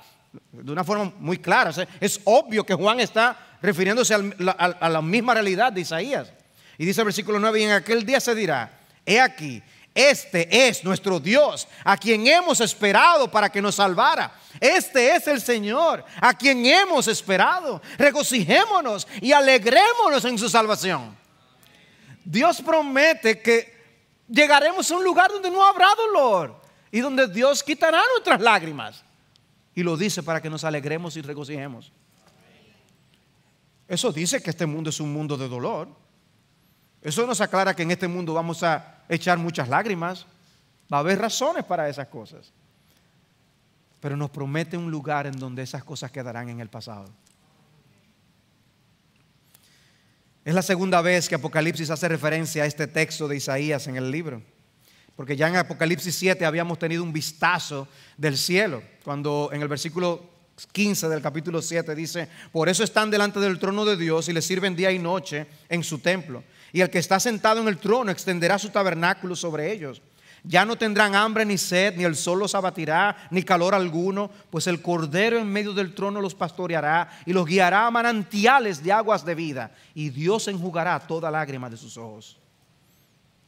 de una forma muy clara. es obvio que Juan está refiriéndose a la misma realidad de Isaías. Y dice el versículo 9, y en aquel día se dirá, he aquí, este es nuestro Dios, a quien hemos esperado para que nos salvara. Este es el Señor, a quien hemos esperado. Regocijémonos y alegrémonos en su salvación. Dios promete que llegaremos a un lugar donde no habrá dolor y donde Dios quitará nuestras lágrimas. Y lo dice para que nos alegremos y regocijemos. Eso dice que este mundo es un mundo de dolor. Eso nos aclara que en este mundo vamos a echar muchas lágrimas. Va a haber razones para esas cosas. Pero nos promete un lugar en donde esas cosas quedarán en el pasado. Es la segunda vez que Apocalipsis hace referencia a este texto de Isaías en el libro. Porque ya en Apocalipsis 7 habíamos tenido un vistazo del cielo, cuando en el versículo 15 del capítulo 7 dice, por eso están delante del trono de Dios y le sirven día y noche en su templo. Y el que está sentado en el trono extenderá su tabernáculo sobre ellos ya no tendrán hambre ni sed, ni el sol los abatirá, ni calor alguno, pues el Cordero en medio del trono los pastoreará y los guiará a manantiales de aguas de vida, y Dios enjugará toda lágrima de sus ojos.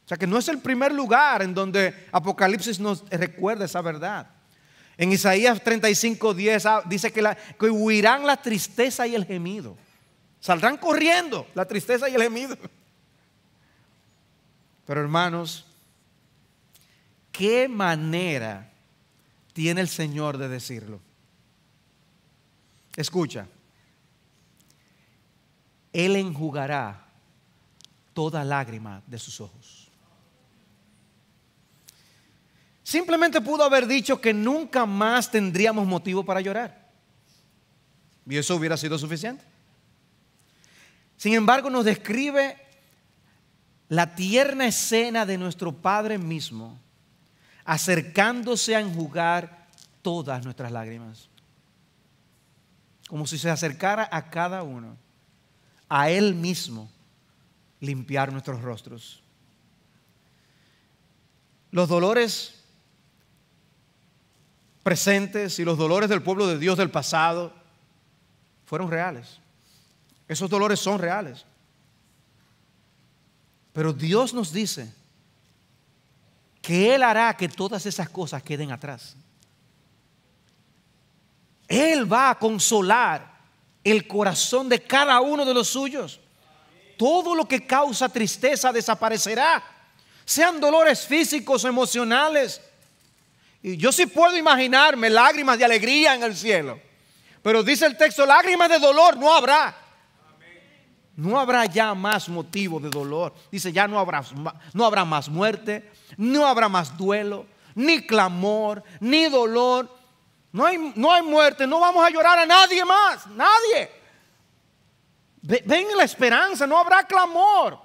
O sea que no es el primer lugar en donde Apocalipsis nos recuerda esa verdad. En Isaías 35.10 ah, dice que, la, que huirán la tristeza y el gemido. Saldrán corriendo la tristeza y el gemido. Pero hermanos, ¿Qué manera tiene el Señor de decirlo? Escucha, Él enjugará toda lágrima de sus ojos. Simplemente pudo haber dicho que nunca más tendríamos motivo para llorar. Y eso hubiera sido suficiente. Sin embargo, nos describe la tierna escena de nuestro Padre mismo acercándose a enjugar todas nuestras lágrimas. Como si se acercara a cada uno, a Él mismo, limpiar nuestros rostros. Los dolores presentes y los dolores del pueblo de Dios del pasado fueron reales. Esos dolores son reales. Pero Dios nos dice, que Él hará que todas esas cosas queden atrás. Él va a consolar el corazón de cada uno de los suyos. Todo lo que causa tristeza desaparecerá, sean dolores físicos, o emocionales. Y yo sí puedo imaginarme lágrimas de alegría en el cielo, pero dice el texto, lágrimas de dolor no habrá no habrá ya más motivo de dolor. Dice, ya no habrá, no habrá más muerte, no habrá más duelo, ni clamor, ni dolor. No hay, no hay muerte, no vamos a llorar a nadie más, nadie. Ven la esperanza, no habrá clamor,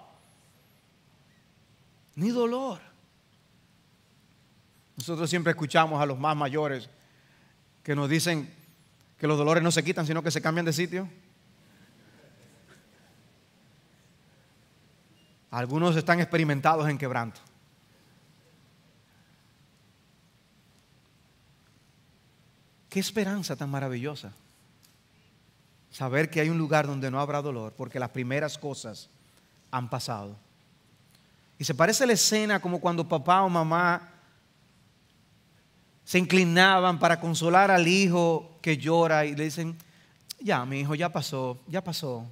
ni dolor. Nosotros siempre escuchamos a los más mayores que nos dicen que los dolores no se quitan, sino que se cambian de sitio. Algunos están experimentados en quebranto. Qué esperanza tan maravillosa. Saber que hay un lugar donde no habrá dolor, porque las primeras cosas han pasado. Y se parece la escena como cuando papá o mamá se inclinaban para consolar al hijo que llora y le dicen, ya, mi hijo, ya pasó, ya pasó,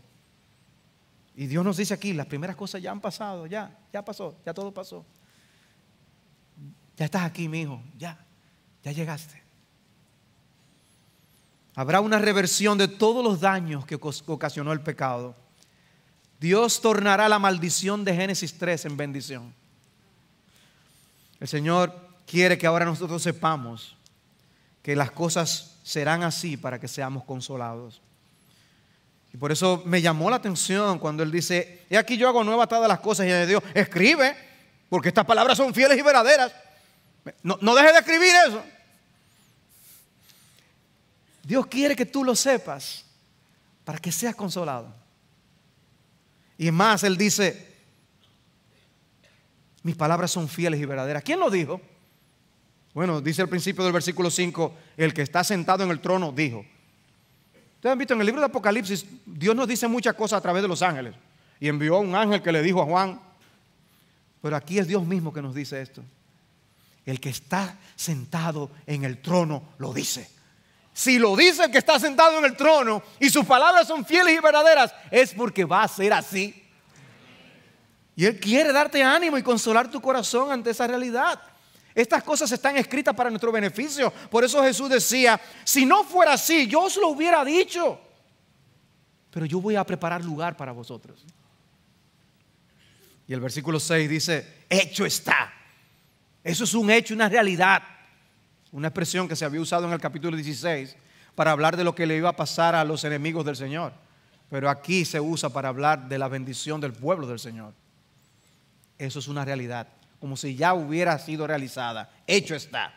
y Dios nos dice aquí, las primeras cosas ya han pasado, ya, ya pasó, ya todo pasó. Ya estás aquí, mi hijo, ya, ya llegaste. Habrá una reversión de todos los daños que ocasionó el pecado. Dios tornará la maldición de Génesis 3 en bendición. El Señor quiere que ahora nosotros sepamos que las cosas serán así para que seamos consolados. Y por eso me llamó la atención cuando él dice, he aquí yo hago nuevas todas las cosas y Dios, escribe, porque estas palabras son fieles y verdaderas. No, no deje de escribir eso. Dios quiere que tú lo sepas para que seas consolado. Y más, Él dice, mis palabras son fieles y verdaderas. ¿Quién lo dijo? Bueno, dice al principio del versículo 5, el que está sentado en el trono dijo, Ustedes han visto en el libro de Apocalipsis, Dios nos dice muchas cosas a través de los ángeles. Y envió un ángel que le dijo a Juan, pero aquí es Dios mismo que nos dice esto. El que está sentado en el trono lo dice. Si lo dice el que está sentado en el trono y sus palabras son fieles y verdaderas, es porque va a ser así. Y Él quiere darte ánimo y consolar tu corazón ante esa realidad. Estas cosas están escritas para nuestro beneficio. Por eso Jesús decía, si no fuera así, yo os lo hubiera dicho. Pero yo voy a preparar lugar para vosotros. Y el versículo 6 dice, hecho está. Eso es un hecho, una realidad. Una expresión que se había usado en el capítulo 16 para hablar de lo que le iba a pasar a los enemigos del Señor. Pero aquí se usa para hablar de la bendición del pueblo del Señor. Eso es una realidad como si ya hubiera sido realizada. Hecho está.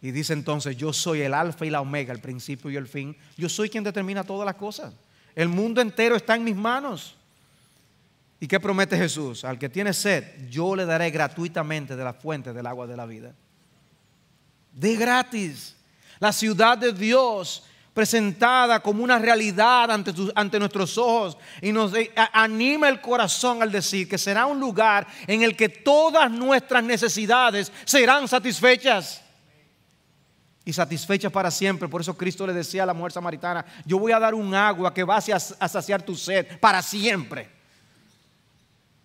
Y dice entonces, yo soy el alfa y la omega, el principio y el fin. Yo soy quien determina todas las cosas. El mundo entero está en mis manos. ¿Y qué promete Jesús? Al que tiene sed, yo le daré gratuitamente de la fuente del agua de la vida. De gratis. La ciudad de Dios presentada como una realidad ante, nuestros ojos y nos eh, anima el corazón al decir que será un lugar en el que todas nuestras necesidades serán satisfechas y satisfechas para siempre. Por eso Cristo le decía a la mujer samaritana, yo voy a dar un agua que va a saciar tu sed para siempre.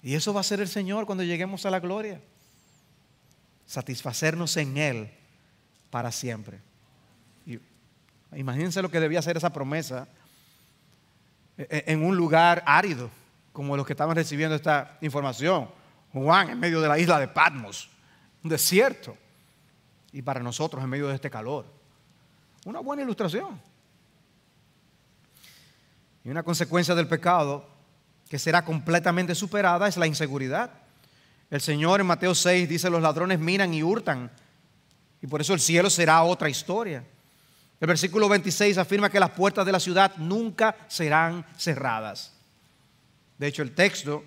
Y eso va a ser el Señor cuando lleguemos a la gloria. Satisfacernos en Él para siempre. Imagínense lo que debía ser esa promesa e, e, en un lugar árido, como los que estaban recibiendo esta información. Juan en medio de la isla de Patmos, un desierto. Y para nosotros en medio de este calor. Una buena ilustración. Y una consecuencia del pecado que será completamente superada es la inseguridad. El Señor en Mateo 6 dice, los ladrones miran y hurtan. Y por eso el cielo será otra historia. El versículo 26 afirma que las puertas de la ciudad nunca serán cerradas. De hecho, el texto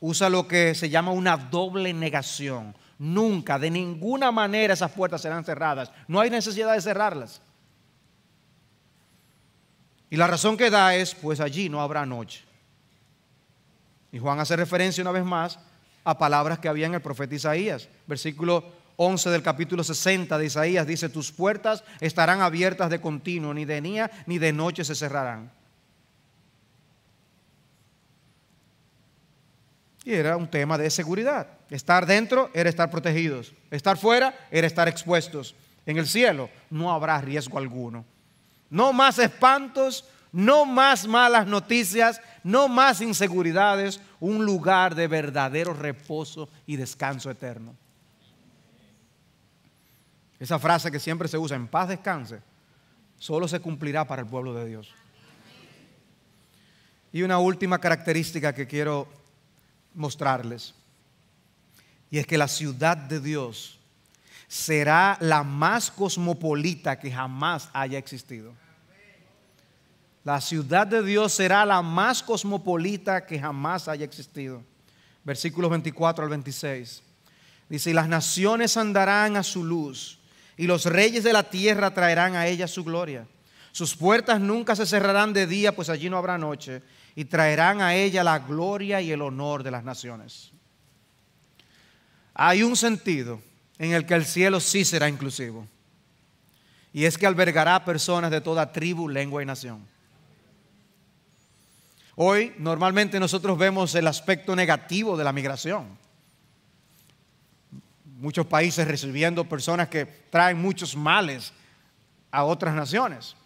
usa lo que se llama una doble negación. Nunca, de ninguna manera esas puertas serán cerradas. No hay necesidad de cerrarlas. Y la razón que da es, pues allí no habrá noche. Y Juan hace referencia una vez más a palabras que había en el profeta Isaías, versículo 11 del capítulo 60 de Isaías dice, tus puertas estarán abiertas de continuo, ni de día ni de noche se cerrarán. Y era un tema de seguridad. Estar dentro era estar protegidos. Estar fuera era estar expuestos. En el cielo no habrá riesgo alguno. No más espantos, no más malas noticias, no más inseguridades. Un lugar de verdadero reposo y descanso eterno. Esa frase que siempre se usa, en paz descanse, solo se cumplirá para el pueblo de Dios. Y una última característica que quiero mostrarles, y es que la ciudad de Dios será la más cosmopolita que jamás haya existido. La ciudad de Dios será la más cosmopolita que jamás haya existido. Versículos 24 al 26. Dice, y las naciones andarán a su luz y los reyes de la tierra traerán a ella su gloria. Sus puertas nunca se cerrarán de día, pues allí no habrá noche, y traerán a ella la gloria y el honor de las naciones. Hay un sentido en el que el cielo sí será inclusivo, y es que albergará personas de toda tribu, lengua y nación. Hoy normalmente nosotros vemos el aspecto negativo de la migración muchos países recibiendo personas que traen muchos males a otras naciones.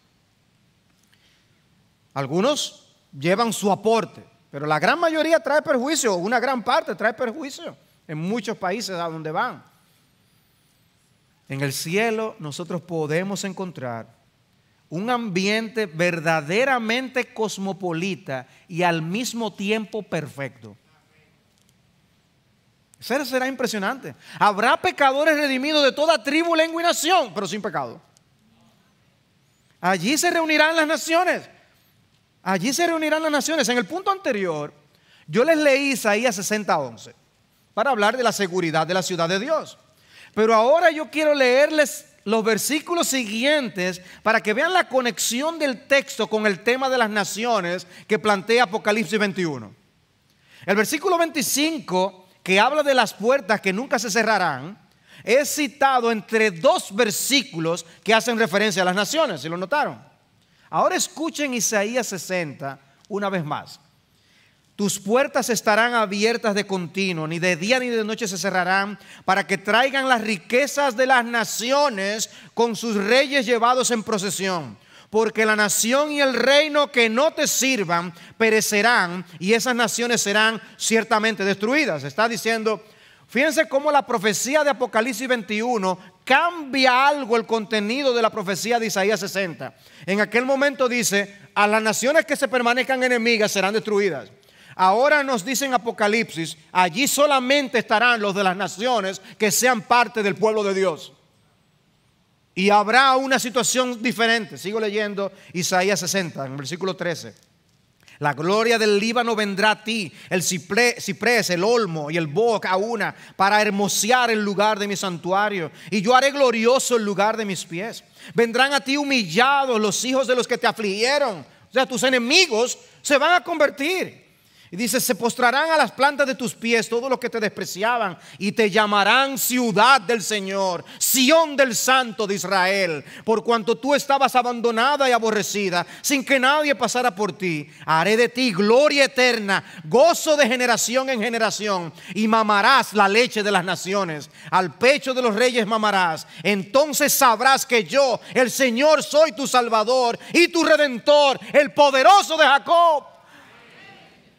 Algunos llevan su aporte, pero la gran mayoría trae perjuicio, una gran parte trae perjuicio en muchos países a donde van. En el cielo nosotros podemos encontrar un ambiente verdaderamente cosmopolita y al mismo tiempo perfecto. Será, será impresionante. Habrá pecadores redimidos de toda tribu, lengua y nación, pero sin pecado. Allí se reunirán las naciones. Allí se reunirán las naciones. En el punto anterior, yo les leí Isaías 60:11 para hablar de la seguridad de la ciudad de Dios. Pero ahora yo quiero leerles los versículos siguientes para que vean la conexión del texto con el tema de las naciones que plantea Apocalipsis 21. El versículo 25 que habla de las puertas que nunca se cerrarán, es citado entre dos versículos que hacen referencia a las naciones, si lo notaron. Ahora escuchen Isaías 60 una vez más. Tus puertas estarán abiertas de continuo, ni de día ni de noche se cerrarán, para que traigan las riquezas de las naciones con sus reyes llevados en procesión porque la nación y el reino que no te sirvan perecerán y esas naciones serán ciertamente destruidas. Está diciendo, fíjense cómo la profecía de Apocalipsis 21 cambia algo el contenido de la profecía de Isaías 60. En aquel momento dice, a las naciones que se permanezcan enemigas serán destruidas. Ahora nos dicen Apocalipsis, allí solamente estarán los de las naciones que sean parte del pueblo de Dios. Y habrá una situación diferente. Sigo leyendo Isaías 60, en el versículo 13. La gloria del Líbano vendrá a ti, el ciprés, el olmo y el boca a una, para hermosear el lugar de mi santuario. Y yo haré glorioso el lugar de mis pies. Vendrán a ti humillados los hijos de los que te afligieron. O sea, tus enemigos se van a convertir. Y dice, se postrarán a las plantas de tus pies todos los que te despreciaban y te llamarán ciudad del Señor, Sión del Santo de Israel, por cuanto tú estabas abandonada y aborrecida, sin que nadie pasara por ti. Haré de ti gloria eterna, gozo de generación en generación, y mamarás la leche de las naciones. Al pecho de los reyes mamarás. Entonces sabrás que yo, el Señor, soy tu Salvador y tu Redentor, el poderoso de Jacob.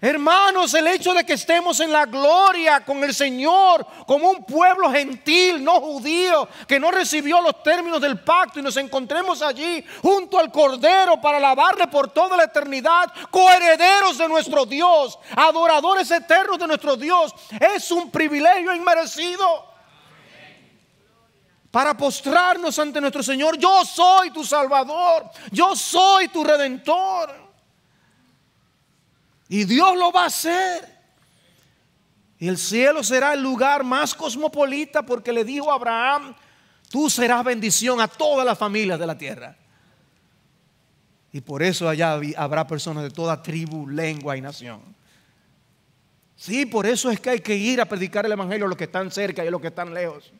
Hermanos, el hecho de que estemos en la gloria con el Señor, como un pueblo gentil, no judío, que no recibió los términos del pacto y nos encontremos allí junto al Cordero para alabarle por toda la eternidad, coherederos de nuestro Dios, adoradores eternos de nuestro Dios, es un privilegio inmerecido. Para postrarnos ante nuestro Señor, yo soy tu Salvador, yo soy tu Redentor. Y Dios lo va a hacer. Y el cielo será el lugar más cosmopolita porque le dijo a Abraham, tú serás bendición a todas las familias de la tierra. Y por eso allá habrá personas de toda tribu, lengua y nación. Sí, por eso es que hay que ir a predicar el Evangelio a los que están cerca y a los que están lejos.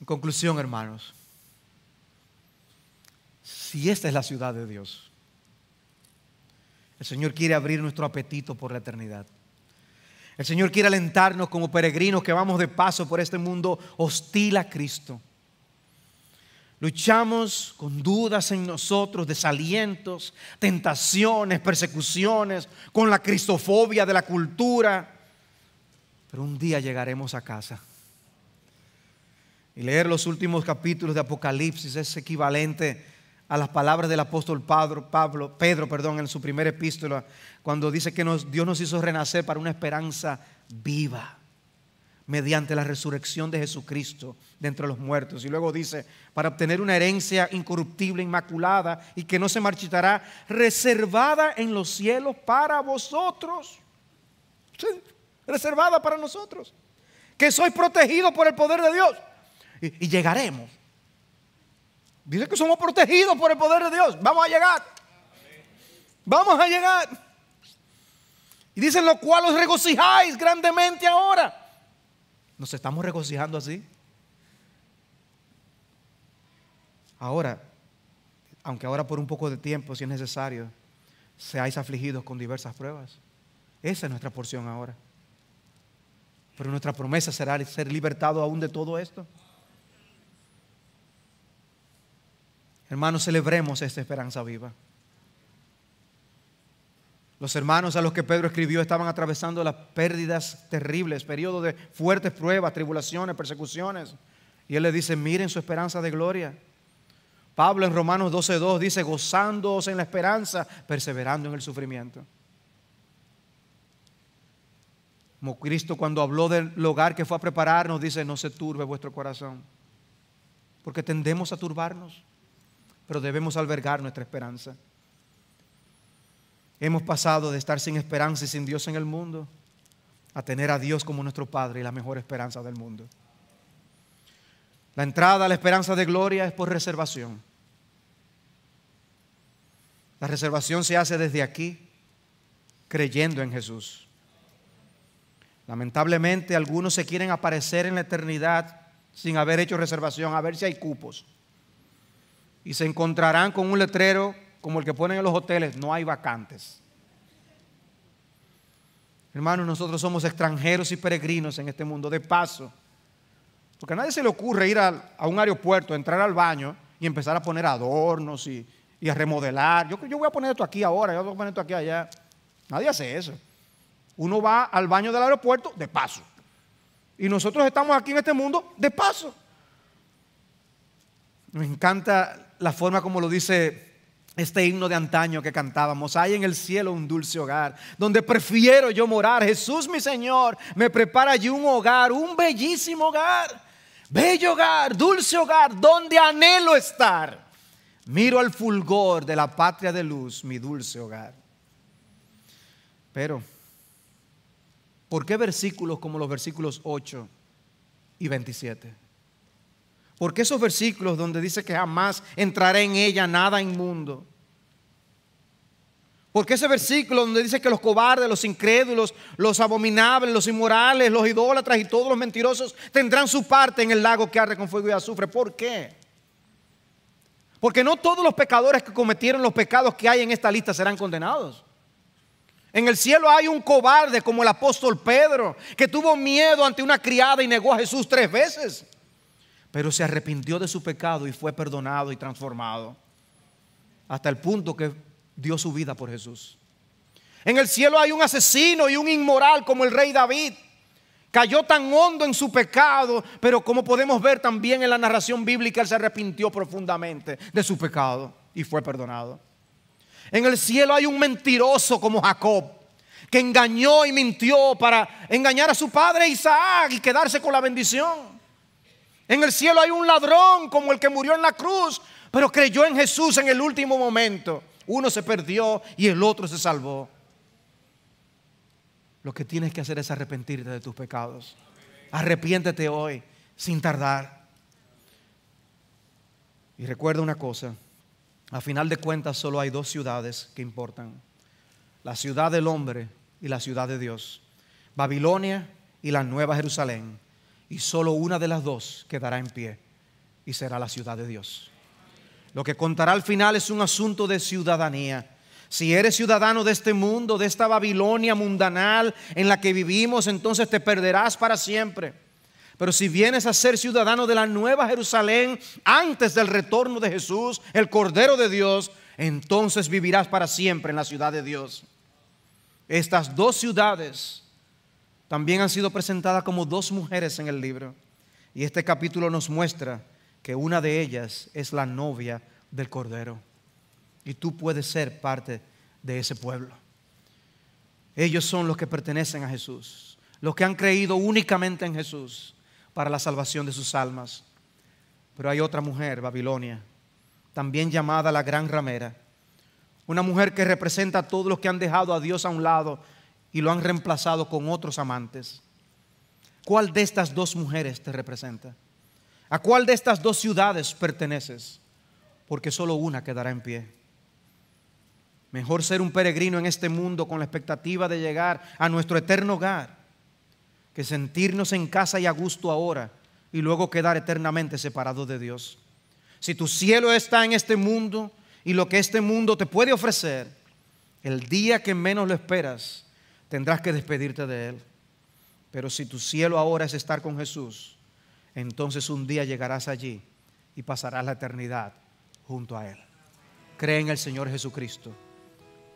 En conclusión, hermanos si esta es la ciudad de Dios. El Señor quiere abrir nuestro apetito por la eternidad. El Señor quiere alentarnos como peregrinos que vamos de paso por este mundo hostil a Cristo. Luchamos con dudas en nosotros, desalientos, tentaciones, persecuciones, con la cristofobia de la cultura. Pero un día llegaremos a casa. Y leer los últimos capítulos de Apocalipsis es equivalente a las palabras del apóstol Pedro perdón, en su primera epístola, cuando dice que Dios nos hizo renacer para una esperanza viva mediante la resurrección de Jesucristo de entre los muertos. Y luego dice, para obtener una herencia incorruptible, inmaculada y que no se marchitará, reservada en los cielos para vosotros. reservada para nosotros. Que sois protegido por el poder de Dios. y llegaremos Dice que somos protegidos por el poder de Dios. Vamos a llegar. Vamos a llegar. Y dicen lo cual os regocijáis grandemente ahora. Nos estamos regocijando así. Ahora, aunque ahora por un poco de tiempo, si es necesario, seáis afligidos con diversas pruebas. Esa es nuestra porción ahora. Pero nuestra promesa será ser libertado aún de todo esto. Hermanos, celebremos esta esperanza viva. Los hermanos a los que Pedro escribió estaban atravesando las pérdidas terribles, periodo de fuertes pruebas, tribulaciones, persecuciones. Y él le dice, miren su esperanza de gloria. Pablo en Romanos 12.2 dice, gozándoos en la esperanza, perseverando en el sufrimiento. Como Cristo cuando habló del hogar que fue a prepararnos dice, no se turbe vuestro corazón, porque tendemos a turbarnos pero debemos albergar nuestra esperanza. Hemos pasado de estar sin esperanza y sin Dios en el mundo a tener a Dios como nuestro Padre y la mejor esperanza del mundo. La entrada a la esperanza de gloria es por reservación. La reservación se hace desde aquí, creyendo en Jesús. Lamentablemente algunos se quieren aparecer en la eternidad sin haber hecho reservación, a ver si hay cupos y se encontrarán con un letrero como el que ponen en los hoteles, no hay vacantes. Hermanos, nosotros somos extranjeros y peregrinos en este mundo de paso. Porque a nadie se le ocurre ir a, un aeropuerto, entrar al baño y empezar a poner adornos y, a remodelar. Yo, yo voy a poner esto aquí ahora, yo voy a poner esto aquí allá. Nadie hace eso. Uno va al baño del aeropuerto de paso. Y nosotros estamos aquí en este mundo de paso. Me encanta la forma como lo dice este himno de antaño que cantábamos. Hay en el cielo un dulce hogar, donde prefiero yo morar. Jesús mi Señor me prepara allí un hogar, un bellísimo hogar, bello hogar, dulce hogar, donde anhelo estar. Miro al fulgor de la patria de luz, mi dulce hogar. Pero, ¿por qué versículos como los versículos 8 y 27? Porque esos versículos donde dice que jamás entrará en ella nada inmundo. Porque ese versículo donde dice que los cobardes, los incrédulos, los abominables, los inmorales, los idólatras y todos los mentirosos tendrán su parte en el lago que arde con fuego y azufre. ¿Por qué? Porque no todos los pecadores que cometieron los pecados que hay en esta lista serán condenados. En el cielo hay un cobarde como el apóstol Pedro, que tuvo miedo ante una criada y negó a Jesús tres veces pero se arrepintió de su pecado y fue perdonado y transformado. Hasta el punto que dio su vida por Jesús. En el cielo hay un asesino y un inmoral como el rey David. Cayó tan hondo en su pecado, pero como podemos ver también en la narración bíblica, él se arrepintió profundamente de su pecado y fue perdonado. En el cielo hay un mentiroso como Jacob, que engañó y mintió para engañar a su padre Isaac y quedarse con la bendición. En el cielo hay un ladrón como el que murió en la cruz, pero creyó en Jesús en el último momento. Uno se perdió y el otro se salvó. Lo que tienes que hacer es arrepentirte de tus pecados. Arrepiéntete hoy, sin tardar. Y recuerda una cosa, a final de cuentas solo hay dos ciudades que importan. La ciudad del hombre y la ciudad de Dios. Babilonia y la Nueva Jerusalén y solo una de las dos quedará en pie y será la ciudad de Dios. Lo que contará al final es un asunto de ciudadanía. Si eres ciudadano de este mundo, de esta Babilonia mundanal en la que vivimos, entonces te perderás para siempre. Pero si vienes a ser ciudadano de la nueva Jerusalén antes del retorno de Jesús, el Cordero de Dios, entonces vivirás para siempre en la ciudad de Dios. Estas dos ciudades también han sido presentadas como dos mujeres en el libro. Y este capítulo nos muestra que una de ellas es la novia del Cordero. Y tú puedes ser parte de ese pueblo. Ellos son los que pertenecen a Jesús, los que han creído únicamente en Jesús para la salvación de sus almas. Pero hay otra mujer, Babilonia, también llamada la gran ramera, una mujer que representa a todos los que han dejado a Dios a un lado y lo han reemplazado con otros amantes. ¿Cuál de estas dos mujeres te representa? ¿A cuál de estas dos ciudades perteneces? Porque solo una quedará en pie. Mejor ser un peregrino en este mundo con la expectativa de llegar a nuestro eterno hogar que sentirnos en casa y a gusto ahora y luego quedar eternamente separado de Dios. Si tu cielo está en este mundo y lo que este mundo te puede ofrecer, el día que menos lo esperas, tendrás que despedirte de Él. Pero si tu cielo ahora es estar con Jesús, entonces un día llegarás allí y pasarás la eternidad junto a Él. Cree en el Señor Jesucristo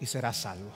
y serás salvo.